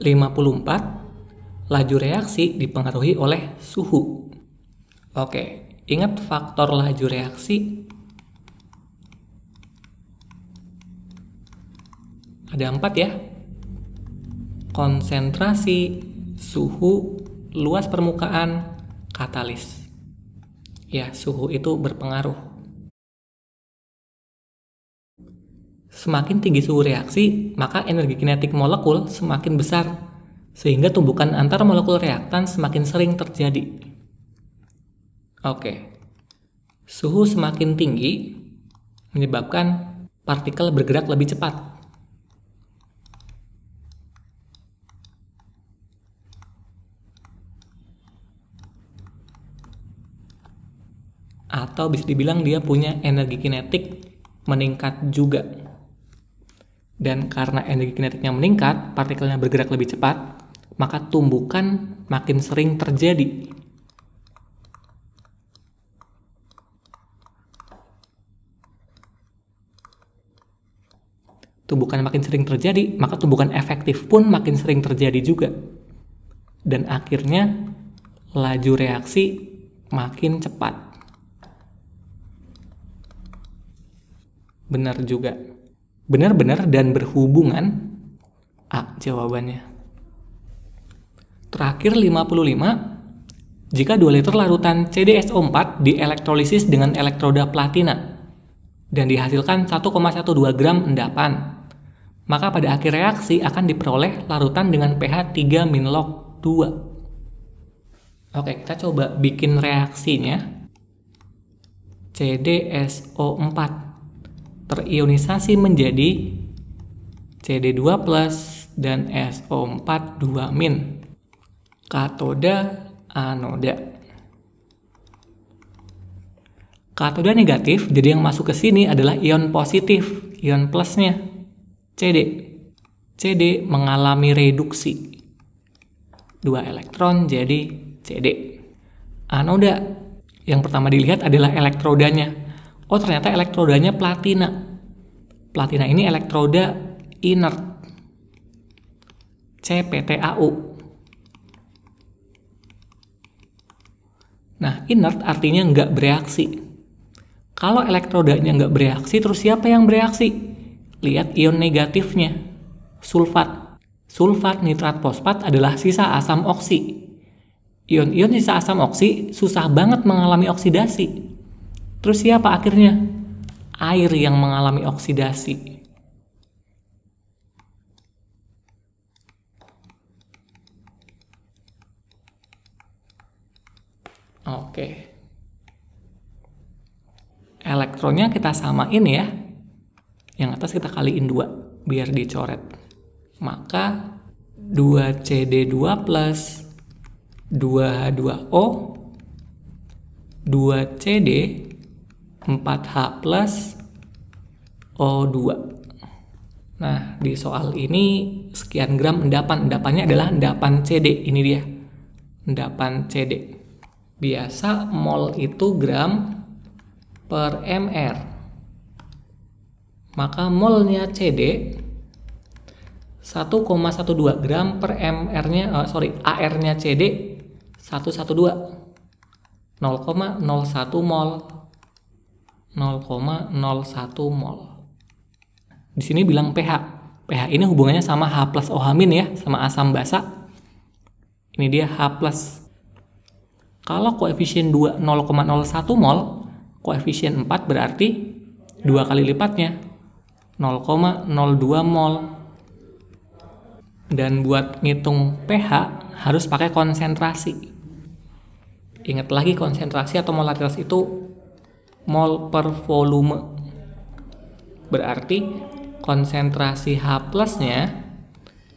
54. Laju reaksi dipengaruhi oleh suhu. Oke, ingat faktor laju reaksi ada empat ya. Konsentrasi, suhu, luas permukaan, katalis. Ya, suhu itu berpengaruh Semakin tinggi suhu reaksi, maka energi kinetik molekul semakin besar, sehingga tumbukan antar molekul reaktan semakin sering terjadi. Oke, suhu semakin tinggi menyebabkan partikel bergerak lebih cepat. Atau bisa dibilang dia punya energi kinetik meningkat juga. Dan karena energi kinetiknya meningkat, partikelnya bergerak lebih cepat, maka tumbukan makin sering terjadi. Tumbukan makin sering terjadi, maka tumbukan efektif pun makin sering terjadi juga. Dan akhirnya laju reaksi makin cepat. Benar juga benar-benar dan berhubungan? A jawabannya. Terakhir 55, jika dua liter larutan CdSO4 dielektrolisis dengan elektroda platina dan dihasilkan 1,12 gram endapan, maka pada akhir reaksi akan diperoleh larutan dengan pH 3 log 2. Oke, kita coba bikin reaksinya. CdSO4 terionisasi menjadi CD2+ dan SO4 2- katoda anoda. Katoda negatif, jadi yang masuk ke sini adalah ion positif, ion plusnya CD. CD mengalami reduksi. Dua elektron jadi CD. Anoda, yang pertama dilihat adalah elektrodanya. Oh ternyata elektrodanya platina. Platina ini elektroda inert CPTAU. Nah, inert artinya nggak bereaksi. Kalau elektrodanya nggak bereaksi, terus siapa yang bereaksi? Lihat ion negatifnya, sulfat. Sulfat nitrat fosfat adalah sisa asam oksi. Ion-ion sisa asam oksi susah banget mengalami oksidasi. Terus siapa akhirnya? air yang mengalami oksidasi. Oke. Elektronnya kita samain ya. Yang atas kita kaliin 2 biar dicoret. Maka 2CD2 plus 2H2O 2CD 4H plus O2. Nah, di soal ini sekian gram endapan. Endapannya adalah endapan CD. Ini dia. Endapan CD. Biasa mol itu gram per MR. Maka molnya CD 1,12 gram per MR-nya, uh, eh, sorry, AR-nya CD 112 0,01 mol 0,01 mol. Di sini bilang pH. pH ini hubungannya sama H plus OH min ya, sama asam basa. Ini dia H plus. Kalau koefisien 2 0,01 mol, koefisien 4 berarti 2 kali lipatnya 0,02 mol. Dan buat ngitung pH harus pakai konsentrasi. Ingat lagi konsentrasi atau molaritas itu mol per volume. Berarti konsentrasi H plusnya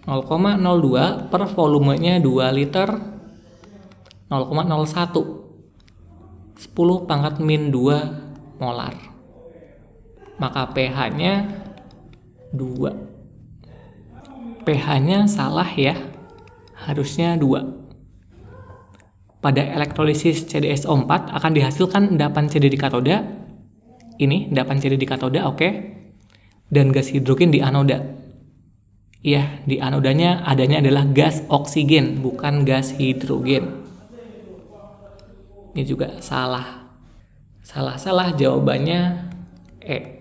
0,02 per volumenya 2 liter 0,01 10 pangkat min 2 molar maka pH nya 2 pH nya salah ya harusnya 2 pada elektrolisis CDSO4 akan dihasilkan endapan CD di katoda. Ini endapan CD di katoda, oke. Okay. Dan gas hidrogen di anoda. Iya, di anodanya adanya adalah gas oksigen, bukan gas hidrogen. Ini juga salah. Salah-salah jawabannya E.